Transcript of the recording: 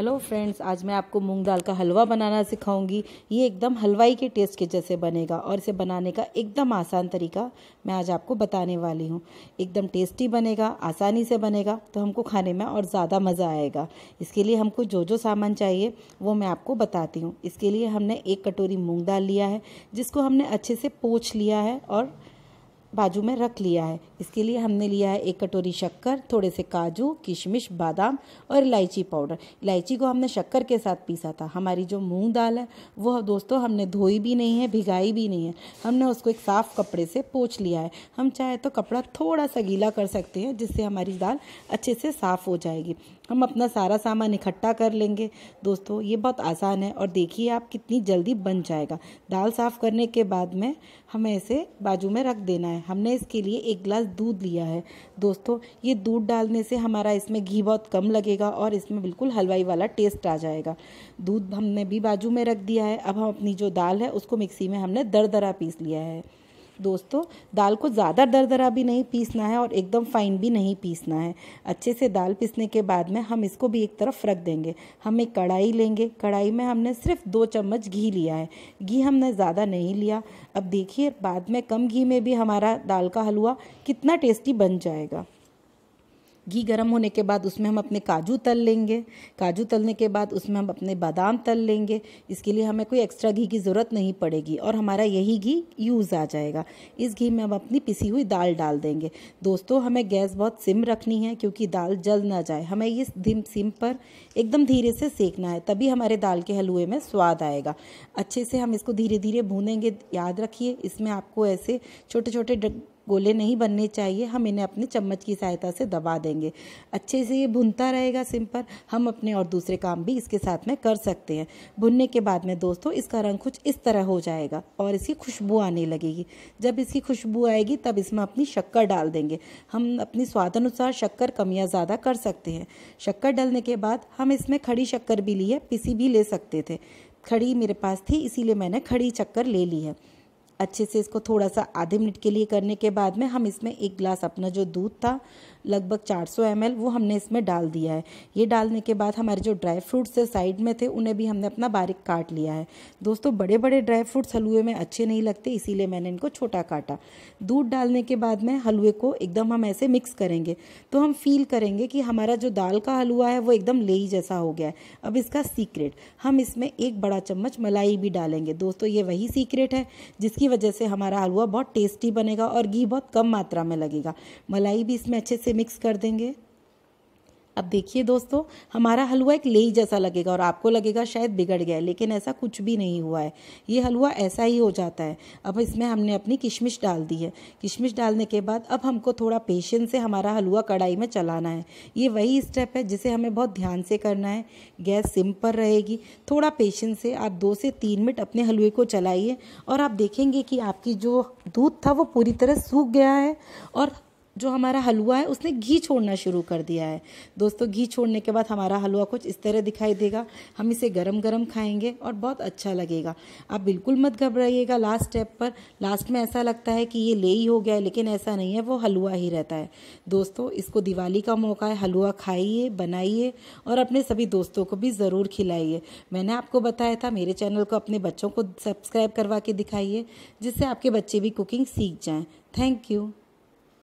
hello friends आज मैं आपको मूंग दाल का हलवा बनाना सिखाऊंगी ये एकदम हलवाई के टेस्ट के जैसे बनेगा और इसे बनाने का एकदम आसान तरीका मैं आज आपको बताने वाली हूँ एकदम टेस्टी बनेगा आसानी से बनेगा तो हमको खाने में और ज़्यादा मज़ा आएगा इसके लिए हमको जो जो सामान चाहिए वो मैं आपको बताती हूँ इसके लिए हमने एक कटोरी मूँग दाल लिया है जिसको हमने अच्छे से पोछ लिया है और बाजू में रख लिया है इसके लिए हमने लिया है एक कटोरी शक्कर थोड़े से काजू किशमिश बादाम और इलायची पाउडर इलायची को हमने शक्कर के साथ पीसा था हमारी जो मूंग दाल है वो दोस्तों हमने धोई भी नहीं है भिगाई भी नहीं है हमने उसको एक साफ़ कपड़े से पोछ लिया है हम चाहे तो कपड़ा थोड़ा सा गीला कर सकते हैं जिससे हमारी दाल अच्छे से साफ़ हो जाएगी हम अपना सारा सामान इकट्ठा कर लेंगे दोस्तों ये बहुत आसान है और देखिए आप कितनी जल्दी बन जाएगा दाल साफ़ करने के बाद में हमें इसे बाजू में रख देना है हमने इसके लिए एक गिलास दूध लिया है दोस्तों ये दूध डालने से हमारा इसमें घी बहुत कम लगेगा और इसमें बिल्कुल हलवाई वाला टेस्ट आ जाएगा दूध हमने भी बाजू में रख दिया है अब हम अपनी जो दाल है उसको मिक्सी में हमने दर दरा पीस लिया है दोस्तों दाल को ज़्यादा दरदरा भी नहीं पीसना है और एकदम फाइन भी नहीं पीसना है अच्छे से दाल पीसने के बाद में हम इसको भी एक तरफ रख देंगे हम एक कढ़ाई लेंगे कढ़ाई में हमने सिर्फ दो चम्मच घी लिया है घी हमने ज़्यादा नहीं लिया अब देखिए बाद में कम घी में भी हमारा दाल का हलवा कितना टेस्टी बन जाएगा घी गर्म होने के बाद उसमें हम अपने काजू तल लेंगे काजू तलने के बाद उसमें हम अपने बादाम तल लेंगे इसके लिए हमें कोई एक्स्ट्रा घी की ज़रूरत नहीं पड़ेगी और हमारा यही घी यूज़ आ जाएगा इस घी में हम अपनी पिसी हुई दाल डाल देंगे दोस्तों हमें गैस बहुत सिम रखनी है क्योंकि दाल जल ना जाए हमें इस धिम सिम पर एकदम धीरे से सेकना है तभी हमारे दाल के हलवे में स्वाद आएगा अच्छे से हम इसको धीरे धीरे भूनेंगे याद रखिए इसमें आपको ऐसे छोटे छोटे गोले नहीं बनने चाहिए हम इन्हें अपने चम्मच की सहायता से दबा देंगे अच्छे से ये भुनता रहेगा सिंपल हम अपने और दूसरे काम भी इसके साथ में कर सकते हैं भुनने के बाद में दोस्तों इसका रंग कुछ इस तरह हो जाएगा और इसकी खुशबू आने लगेगी जब इसकी खुशबू आएगी तब इसमें अपनी शक्कर डाल देंगे हम अपनी स्वाद अनुसार शक्कर कम या ज़्यादा कर सकते हैं शक्कर डालने के बाद हम इसमें खड़ी शक्कर भी ली है पिसी भी ले सकते थे खड़ी मेरे पास थी इसीलिए मैंने खड़ी चक्कर ले ली है अच्छे से इसको थोड़ा सा आधे मिनट के लिए करने के बाद में हम इसमें एक गिलास अपना जो दूध था लगभग 400 सौ वो हमने इसमें डाल दिया है ये डालने के बाद हमारे जो ड्राई फ्रूट्स है साइड में थे उन्हें भी हमने अपना बारीक काट लिया है दोस्तों बड़े बड़े ड्राई फ्रूट्स हलवे में अच्छे नहीं लगते इसीलिए मैंने इनको छोटा काटा दूध डालने के बाद में हलवे को एकदम हम ऐसे मिक्स करेंगे तो हम फील करेंगे कि हमारा जो दाल का हलवा है वो एकदम लेई जैसा हो गया है अब इसका सीक्रेट हम इसमें एक बड़ा चम्मच मलाई भी डालेंगे दोस्तों ये वही सीक्रेट है जिसकी वजह से हमारा हलवा बहुत टेस्टी बनेगा और घी बहुत कम मात्रा में लगेगा मलाई भी इसमें अच्छे से से मिक्स कर देंगे अब देखिए दोस्तों हमारा हलवा एक लेई जैसा लगेगा और आपको लगेगा शायद बिगड़ गया लेकिन ऐसा कुछ भी नहीं हुआ है ये हलवा ऐसा ही हो जाता है अब इसमें हमने अपनी किशमिश डाल दी है किशमिश डालने के बाद अब हमको थोड़ा पेशेंस से हमारा हलवा कढ़ाई में चलाना है ये वही स्टेप है जिसे हमें बहुत ध्यान से करना है गैस सिम पर रहेगी थोड़ा पेशेंस से आप दो से तीन मिनट अपने हलवे को चलाइए और आप देखेंगे कि आपकी जो दूध था वो पूरी तरह सूख गया है और जो हमारा हलवा है उसने घी छोड़ना शुरू कर दिया है दोस्तों घी छोड़ने के बाद हमारा हलवा कुछ इस तरह दिखाई देगा हम इसे गरम गरम खाएंगे और बहुत अच्छा लगेगा आप बिल्कुल मत घबराइएगा लास्ट स्टेप पर लास्ट में ऐसा लगता है कि ये ले ही हो गया है लेकिन ऐसा नहीं है वो हलवा ही रहता है दोस्तों इसको दिवाली का मौका है हलवा खाइए बनाइए और अपने सभी दोस्तों को भी ज़रूर खिलाइए मैंने आपको बताया था मेरे चैनल को अपने बच्चों को सब्सक्राइब करवा के दिखाइए जिससे आपके बच्चे भी कुकिंग सीख जाएँ थैंक यू